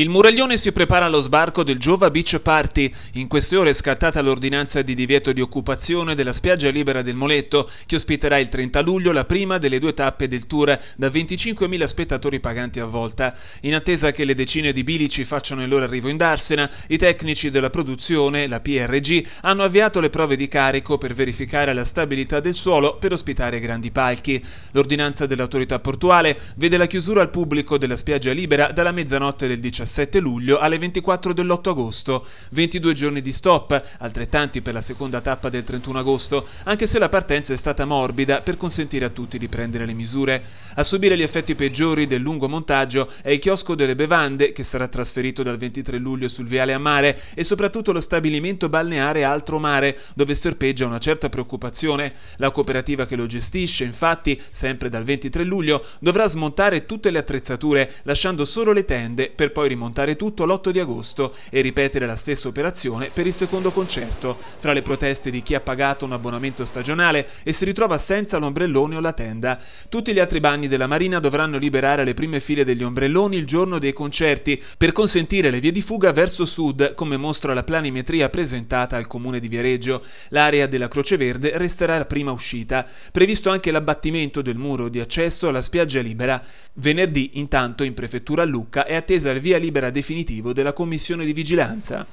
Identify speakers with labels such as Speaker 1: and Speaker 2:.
Speaker 1: Il Muraglione si prepara allo sbarco del Giova Beach Party. In queste ore è scattata l'ordinanza di divieto di occupazione della spiaggia libera del Moletto, che ospiterà il 30 luglio la prima delle due tappe del tour da 25.000 spettatori paganti a volta. In attesa che le decine di bilici facciano il loro arrivo in Darsena, i tecnici della produzione, la PRG, hanno avviato le prove di carico per verificare la stabilità del suolo per ospitare grandi palchi. L'ordinanza dell'autorità portuale vede la chiusura al pubblico della spiaggia libera dalla mezzanotte del 17 7 luglio alle 24 dell'8 agosto, 22 giorni di stop, altrettanti per la seconda tappa del 31 agosto, anche se la partenza è stata morbida per consentire a tutti di prendere le misure. A subire gli effetti peggiori del lungo montaggio è il chiosco delle bevande che sarà trasferito dal 23 luglio sul viale a mare e soprattutto lo stabilimento balneare Altro Mare, dove serpeggia una certa preoccupazione. La cooperativa che lo gestisce, infatti, sempre dal 23 luglio, dovrà smontare tutte le attrezzature, lasciando solo le tende per poi rimontare tutto l'8 di agosto e ripetere la stessa operazione per il secondo concerto, tra le proteste di chi ha pagato un abbonamento stagionale e si ritrova senza l'ombrellone o la tenda. Tutti gli altri bagni della Marina dovranno liberare le prime file degli ombrelloni il giorno dei concerti per consentire le vie di fuga verso sud, come mostra la planimetria presentata al comune di Viareggio. L'area della Croce Verde resterà la prima uscita. Previsto anche l'abbattimento del muro di accesso alla spiaggia libera. Venerdì, intanto, in prefettura a Lucca è attesa il via libera definitivo della Commissione di vigilanza.